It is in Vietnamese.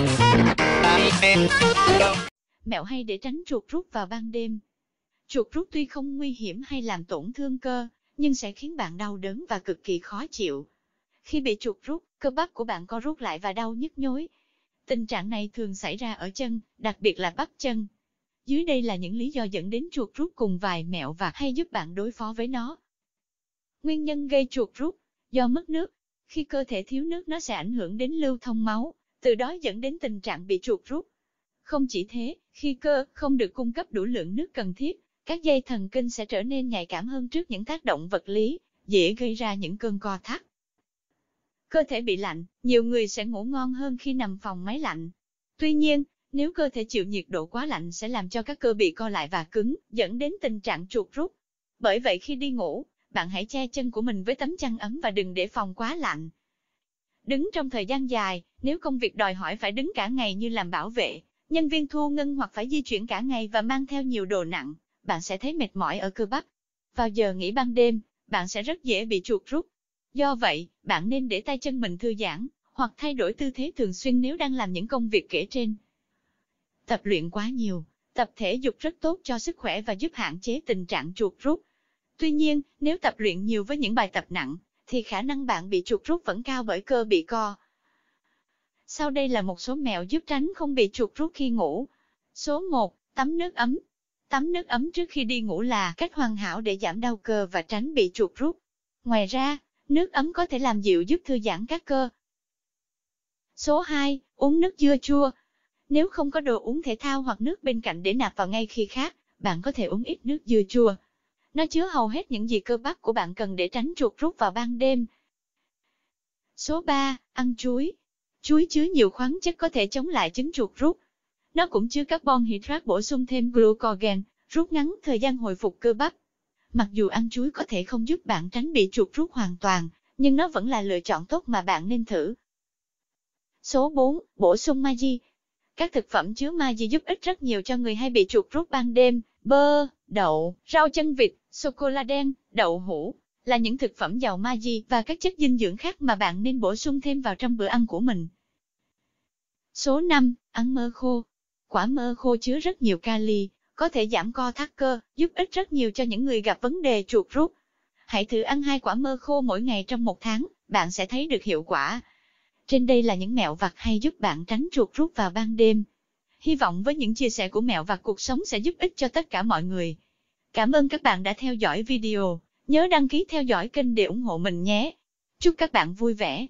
Vâng. Mẹo hay để tránh chuột rút vào ban đêm. Chuột rút tuy không nguy hiểm hay làm tổn thương cơ, nhưng sẽ khiến bạn đau đớn và cực kỳ khó chịu. Khi bị chuột rút, cơ bắp của bạn co rút lại và đau nhức nhối. Tình trạng này thường xảy ra ở chân, đặc biệt là bắp chân. Dưới đây là những lý do dẫn đến chuột rút cùng vài mẹo và hay giúp bạn đối phó với nó. Nguyên nhân gây chuột rút do mất nước. Khi cơ thể thiếu nước nó sẽ ảnh hưởng đến lưu thông máu, từ đó dẫn đến tình trạng bị chuột rút. Không chỉ thế, khi cơ không được cung cấp đủ lượng nước cần thiết, các dây thần kinh sẽ trở nên nhạy cảm hơn trước những tác động vật lý, dễ gây ra những cơn co thắt. Cơ thể bị lạnh, nhiều người sẽ ngủ ngon hơn khi nằm phòng máy lạnh. Tuy nhiên, nếu cơ thể chịu nhiệt độ quá lạnh sẽ làm cho các cơ bị co lại và cứng, dẫn đến tình trạng chuột rút. Bởi vậy khi đi ngủ, bạn hãy che chân của mình với tấm chăn ấm và đừng để phòng quá lạnh, Đứng trong thời gian dài, nếu công việc đòi hỏi phải đứng cả ngày như làm bảo vệ, nhân viên thu ngân hoặc phải di chuyển cả ngày và mang theo nhiều đồ nặng, bạn sẽ thấy mệt mỏi ở cơ bắp. Vào giờ nghỉ ban đêm, bạn sẽ rất dễ bị chuột rút. Do vậy, bạn nên để tay chân mình thư giãn, hoặc thay đổi tư thế thường xuyên nếu đang làm những công việc kể trên. Tập luyện quá nhiều, tập thể dục rất tốt cho sức khỏe và giúp hạn chế tình trạng chuột rút. Tuy nhiên, nếu tập luyện nhiều với những bài tập nặng, thì khả năng bạn bị chuột rút vẫn cao bởi cơ bị co. Sau đây là một số mẹo giúp tránh không bị chuột rút khi ngủ. Số 1. Tắm nước ấm. Tắm nước ấm trước khi đi ngủ là cách hoàn hảo để giảm đau cơ và tránh bị chuột rút. Ngoài ra, nước ấm có thể làm dịu giúp thư giãn các cơ. Số 2. Uống nước dưa chua. Nếu không có đồ uống thể thao hoặc nước bên cạnh để nạp vào ngay khi khác, bạn có thể uống ít nước dưa chua. Nó chứa hầu hết những gì cơ bắp của bạn cần để tránh chuột rút vào ban đêm. Số 3. Ăn chuối. Chuối chứa nhiều khoáng chất có thể chống lại chứng chuột rút. Nó cũng chứa carbon hydrate bổ sung thêm glucogen, rút ngắn thời gian hồi phục cơ bắp. Mặc dù ăn chuối có thể không giúp bạn tránh bị chuột rút hoàn toàn, nhưng nó vẫn là lựa chọn tốt mà bạn nên thử. Số 4. Bổ sung magie. Các thực phẩm chứa magie giúp ích rất nhiều cho người hay bị chuột rút ban đêm bơ, đậu, rau chân vịt, sô-cô-la đen, đậu hũ, là những thực phẩm giàu magie và các chất dinh dưỡng khác mà bạn nên bổ sung thêm vào trong bữa ăn của mình. Số 5. Ăn mơ khô Quả mơ khô chứa rất nhiều kali, có thể giảm co thắt cơ, giúp ích rất nhiều cho những người gặp vấn đề chuột rút. Hãy thử ăn hai quả mơ khô mỗi ngày trong một tháng, bạn sẽ thấy được hiệu quả. Trên đây là những mẹo vặt hay giúp bạn tránh chuột rút vào ban đêm. Hy vọng với những chia sẻ của mẹo và cuộc sống sẽ giúp ích cho tất cả mọi người. Cảm ơn các bạn đã theo dõi video. Nhớ đăng ký theo dõi kênh để ủng hộ mình nhé. Chúc các bạn vui vẻ.